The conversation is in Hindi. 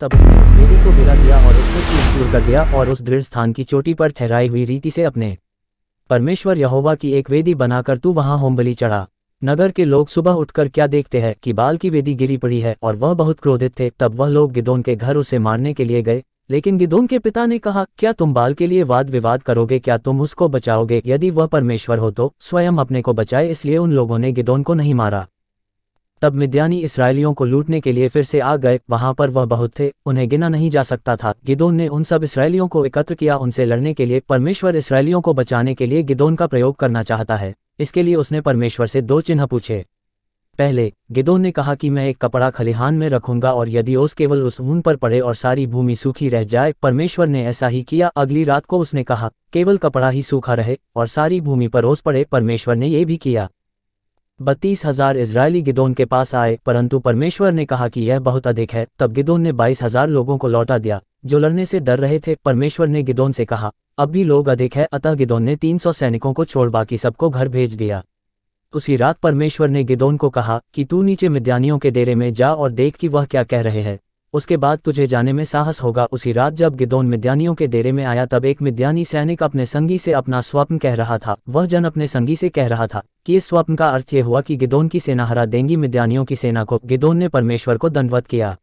तब उसने उस देवी को गिरा दिया और उसको चूर कर दिया और उस दृढ़ स्थान की चोटी पर ठहराई हुई रीति से अपने परमेश्वर यहोवा की एक वेदी बनाकर तू वहां होमबली चढ़ा नगर के लोग सुबह उठकर क्या देखते हैं कि बाल की वेदी गिरी पड़ी है और वह बहुत क्रोधित थे तब वह लोग गिदोन के घर उसे मारने के लिए गए लेकिन गिदोन के पिता ने कहा क्या तुम बाल के लिए वाद विवाद करोगे क्या तुम उसको बचाओगे यदि वह परमेश्वर हो तो स्वयं अपने को बचाए इसलिए उन लोगों ने गिदोन को नहीं मारा तब मिद्यानी इसराइलियों को लूटने के लिए फिर से आ गए वहां पर वह बहुत थे उन्हें गिना नहीं जा सकता था गिदोन ने उन सब इसराइलियों को एकत्र किया उनसे लड़ने के लिए परमेश्वर इसराइलियों को बचाने के लिए गिदोन का प्रयोग करना चाहता है इसके लिए उसने परमेश्वर से दो चिन्ह पूछे पहले गिदोन ने कहा कि मैं एक कपड़ा खलिहान में रखूंगा और यदि ओस केवल उस ऊन पर पड़े और सारी भूमि सूखी रह जाए परमेश्वर ने ऐसा ही किया अगली रात को उसने कहा केवल कपड़ा ही सूखा रहे और सारी भूमि पर ओस पड़े परमेश्वर ने ये भी किया बत्तीस हजार इसराइली गिदोन के पास आए परंतु परमेश्वर ने कहा कि यह बहुत अधिक है तब गिदोन ने बाईस हजार लोगों को लौटा दिया जो लड़ने से डर रहे थे परमेश्वर ने गिदोन से कहा अब भी लोग अधिक है अतः गिदोन ने तीन सौ सैनिकों को छोड़ बाकी सबको घर भेज दिया उसी रात परमेश्वर ने गिदोन को कहा कि तू नीचे मिद्यानियों के डेरे में जा और देख कि वह क्या कह रहे हैं उसके बाद तुझे जाने में साहस होगा उसी रात जब गिदोन मिद्यानियों के डेरे में आया तब एक मिद्यानी सैनिक अपने संगी से अपना स्वप्न कह रहा था वह जन अपने संगी से कह रहा था कि इस स्वप्न का अर्थ ये हुआ कि गिदोन की सेना हरा देंगी मिद्यानियों की सेना को गिदोन ने परमेश्वर को दंडवत किया